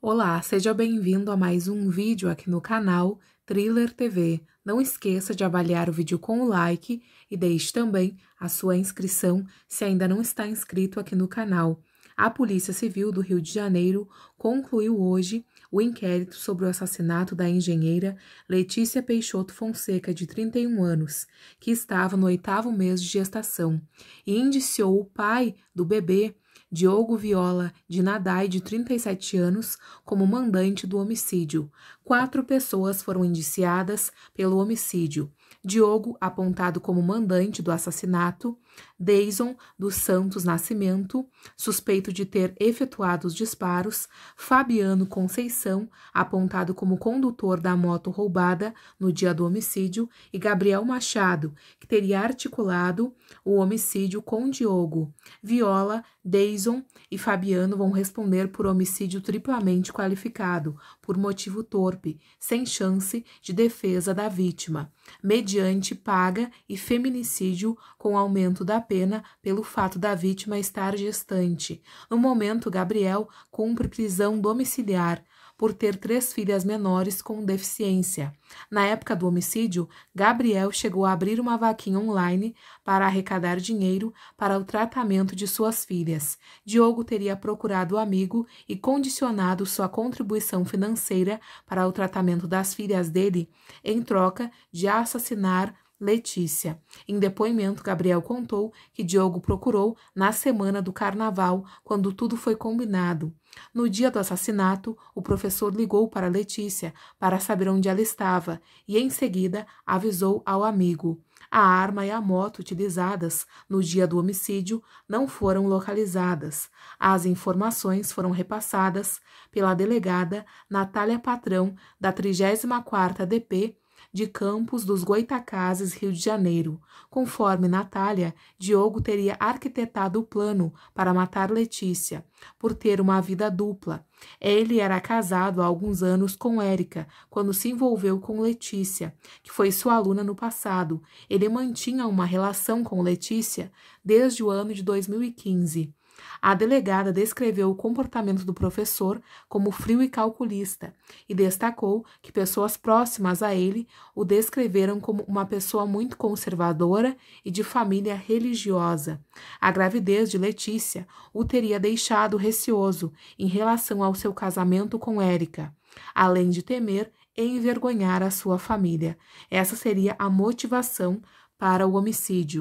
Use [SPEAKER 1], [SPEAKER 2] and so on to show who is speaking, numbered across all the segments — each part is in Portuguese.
[SPEAKER 1] Olá, seja bem-vindo a mais um vídeo aqui no canal Thriller TV. Não esqueça de avaliar o vídeo com o like e deixe também a sua inscrição se ainda não está inscrito aqui no canal. A Polícia Civil do Rio de Janeiro concluiu hoje o inquérito sobre o assassinato da engenheira Letícia Peixoto Fonseca, de 31 anos, que estava no oitavo mês de gestação, e indiciou o pai do bebê Diogo Viola de Nadai, de 37 anos, como mandante do homicídio. Quatro pessoas foram indiciadas pelo homicídio. Diogo, apontado como mandante do assassinato, Deison dos Santos Nascimento, suspeito de ter efetuado os disparos, Fabiano Conceição, apontado como condutor da moto roubada no dia do homicídio, e Gabriel Machado, que teria articulado o homicídio com Diogo. Viola, Deison e Fabiano vão responder por homicídio triplamente qualificado, por motivo torpe, sem chance de defesa da vítima, mediante paga e feminicídio com aumento da pena pelo fato da vítima estar gestante. No momento, Gabriel cumpre prisão domiciliar por ter três filhas menores com deficiência. Na época do homicídio, Gabriel chegou a abrir uma vaquinha online para arrecadar dinheiro para o tratamento de suas filhas. Diogo teria procurado o amigo e condicionado sua contribuição financeira para o tratamento das filhas dele em troca de assassinar Letícia. Em depoimento, Gabriel contou que Diogo procurou na semana do carnaval, quando tudo foi combinado. No dia do assassinato, o professor ligou para Letícia para saber onde ela estava e, em seguida, avisou ao amigo. A arma e a moto utilizadas no dia do homicídio não foram localizadas. As informações foram repassadas pela delegada Natália Patrão, da 34ª DP, de Campos dos Goitacazes, Rio de Janeiro. Conforme Natália, Diogo teria arquitetado o plano para matar Letícia, por ter uma vida dupla. Ele era casado há alguns anos com Érica, quando se envolveu com Letícia, que foi sua aluna no passado. Ele mantinha uma relação com Letícia desde o ano de 2015. A delegada descreveu o comportamento do professor como frio e calculista e destacou que pessoas próximas a ele o descreveram como uma pessoa muito conservadora e de família religiosa. A gravidez de Letícia o teria deixado receoso em relação ao seu casamento com Érica, além de temer envergonhar a sua família. Essa seria a motivação para o homicídio.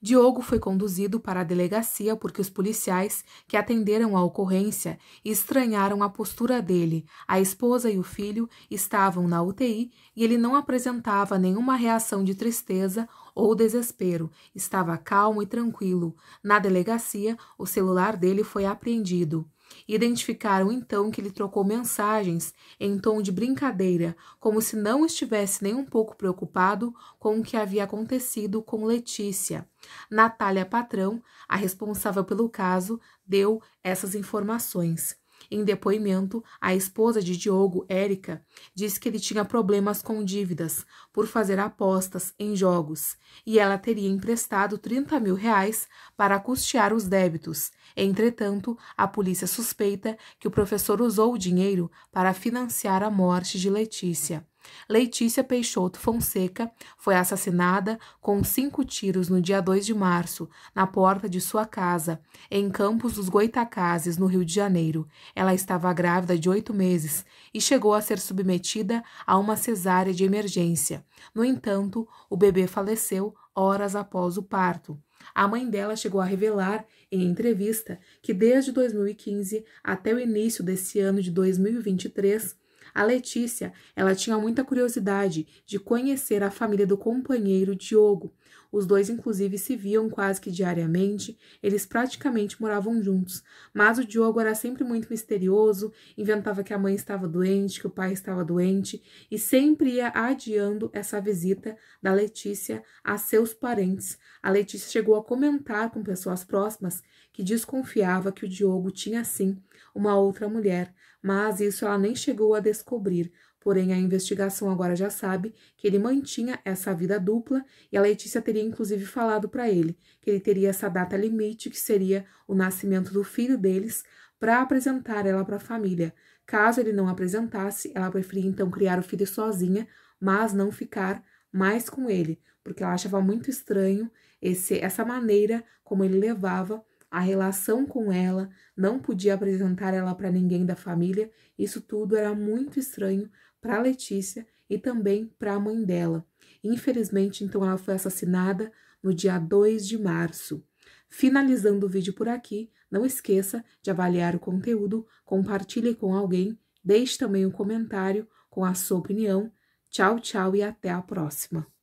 [SPEAKER 1] Diogo foi conduzido para a delegacia porque os policiais que atenderam a ocorrência estranharam a postura dele. A esposa e o filho estavam na UTI e ele não apresentava nenhuma reação de tristeza ou desespero. Estava calmo e tranquilo. Na delegacia, o celular dele foi apreendido. Identificaram então que ele trocou mensagens em tom de brincadeira, como se não estivesse nem um pouco preocupado com o que havia acontecido com Letícia. Natália Patrão, a responsável pelo caso, deu essas informações. Em depoimento, a esposa de Diogo, Érica, disse que ele tinha problemas com dívidas por fazer apostas em jogos e ela teria emprestado 30 mil reais para custear os débitos. Entretanto, a polícia suspeita que o professor usou o dinheiro para financiar a morte de Letícia. Leitícia Peixoto Fonseca foi assassinada com cinco tiros no dia 2 de março, na porta de sua casa, em Campos dos Goitacazes, no Rio de Janeiro. Ela estava grávida de oito meses e chegou a ser submetida a uma cesárea de emergência. No entanto, o bebê faleceu horas após o parto. A mãe dela chegou a revelar em entrevista que desde 2015 até o início desse ano de 2023 a Letícia, ela tinha muita curiosidade de conhecer a família do companheiro Diogo, os dois, inclusive, se viam quase que diariamente, eles praticamente moravam juntos, mas o Diogo era sempre muito misterioso, inventava que a mãe estava doente, que o pai estava doente, e sempre ia adiando essa visita da Letícia a seus parentes. A Letícia chegou a comentar com pessoas próximas que desconfiava que o Diogo tinha sim uma outra mulher, mas isso ela nem chegou a descobrir. Porém, a investigação agora já sabe que ele mantinha essa vida dupla e a Letícia teria inclusive falado para ele que ele teria essa data limite, que seria o nascimento do filho deles, para apresentar ela para a família. Caso ele não apresentasse, ela preferia então criar o filho sozinha, mas não ficar mais com ele, porque ela achava muito estranho esse, essa maneira como ele levava a relação com ela, não podia apresentar ela para ninguém da família. Isso tudo era muito estranho para Letícia e também para a mãe dela. Infelizmente, então ela foi assassinada no dia 2 de março. Finalizando o vídeo por aqui, não esqueça de avaliar o conteúdo, compartilhe com alguém, deixe também um comentário com a sua opinião. Tchau, tchau e até a próxima.